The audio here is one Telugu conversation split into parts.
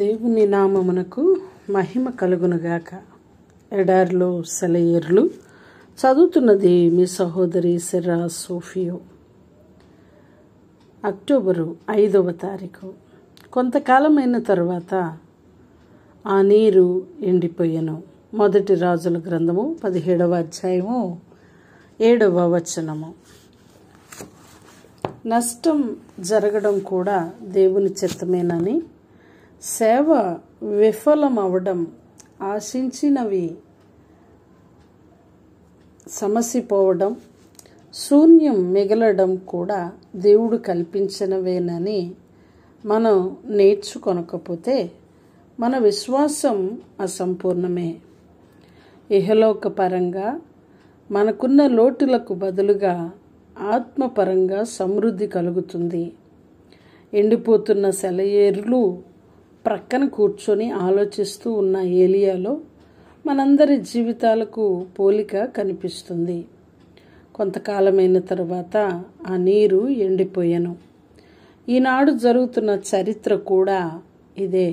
దేవుని నామమునకు మహిమ కలుగునుగాక ఎడార్లు సెలయర్లు చదువుతున్నది మీ సహోదరి సిర్రా సోఫియో అక్టోబరు ఐదవ తారీఖు కొంతకాలమైన తర్వాత ఆ నీరు ఎండిపోయాను మొదటి రాజుల గ్రంథము పదిహేడవ అధ్యాయము ఏడవ వచనము నష్టం జరగడం కూడా దేవుని చిత్తమేనని సేవ విఫలమవడం ఆశించినవి సమసిపోవడం శూన్యం మిగలడం కూడా దేవుడు కల్పించినవేనని మనం నేర్చుకొనకపోతే మన విశ్వాసం అసంపూర్ణమే ఇహలోకపరంగా మనకున్న లోటులకు బదులుగా ఆత్మపరంగా సమృద్ధి కలుగుతుంది ఎండిపోతున్న సెలయేరులు ప్రక్కన కూర్చొని ఆలోచిస్తూ ఉన్న ఏలియాలో మనందరి జీవితాలకు పోలిక కనిపిస్తుంది కొంతకాలమైన తర్వాత ఆ నీరు ఎండిపోయాను ఈనాడు జరుగుతున్న చరిత్ర కూడా ఇదే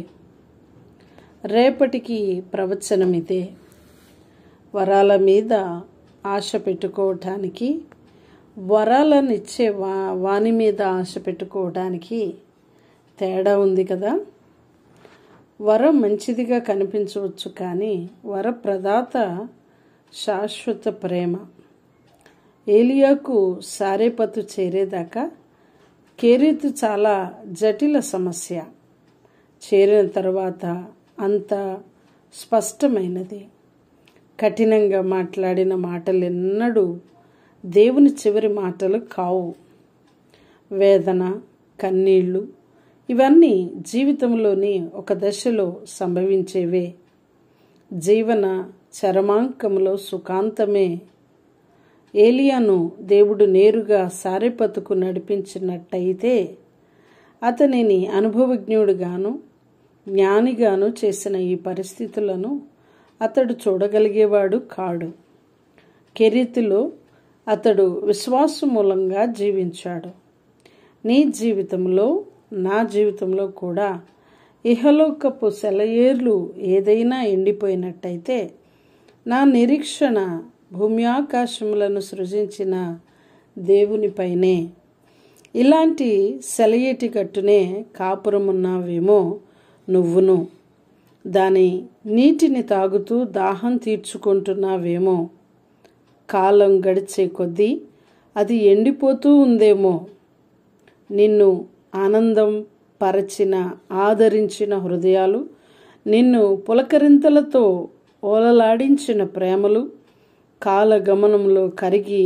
రేపటికి ప్రవచనం ఇదే వరాల మీద ఆశ పెట్టుకోవటానికి వరాలను ఇచ్చే వా వాణి మీద ఆశ పెట్టుకోవడానికి తేడా ఉంది కదా వరం మంచిదిగా కనిపించవచ్చు కానీ వరప్రదాత శాశ్వత ప్రేమ ఏలియాకు సారేపతు చేరేదాకా కేరీతు చాలా జటిల సమస్య చేరిన తర్వాత అంత స్పష్టమైనది కఠినంగా మాట్లాడిన మాటలు ఎన్నడూ దేవుని చివరి మాటలు కావు వేదన కన్నీళ్ళు ఇవన్నీ జీవితంలోని ఒక దశలో సంభవించేవే జీవన చరమాంకంలో సుఖాంతమే ఏలియాను దేవుడు నేరుగా సారెపతుకు నడిపించినట్టయితే అతనిని అనుభవజ్ఞుడుగాను జ్ఞానిగాను చేసిన ఈ పరిస్థితులను అతడు చూడగలిగేవాడు కాడు కెరీతిలో అతడు విశ్వాసమూలంగా జీవించాడు నీ జీవితంలో నా జీవితంలో కూడా ఇహలోకపు సెలయేర్లు ఏదైనా ఎండిపోయినట్టయితే నా నిరీక్షణ భూమి ఆకాశములను సృజించిన దేవునిపైనే ఇలాంటి సెలయేటి కట్టునే కాపురమున్నావేమో నువ్వును దాని నీటిని తాగుతూ దాహం తీర్చుకుంటున్నావేమో కాలం గడిచే కొద్దీ అది ఎండిపోతూ ఉందేమో నిన్ను ఆనందం పరచిన ఆదరించిన హృదయాలు నిన్ను పులకరింతలతో ఓలలాడించిన ప్రేమలు కాలగమనంలో కరిగి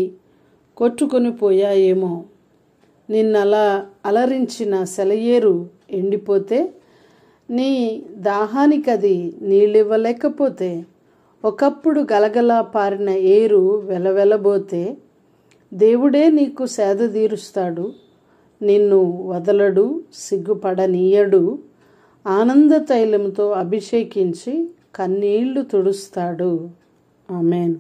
కొట్టుకొని పోయాయేమో నిన్నలా అలరించిన సెలయేరు ఎండిపోతే నీ దాహానికది నీళ్ళివ్వలేకపోతే ఒకప్పుడు గలగలా పారిన ఏరు వెలవెలబోతే దేవుడే నీకు సేద తీరుస్తాడు నిన్ను వదలడు సిగ్గుపడనీయడు ఆనంద తైలంతో అభిషేకించి కన్నీళ్లు తుడుస్తాడు ఆమెన్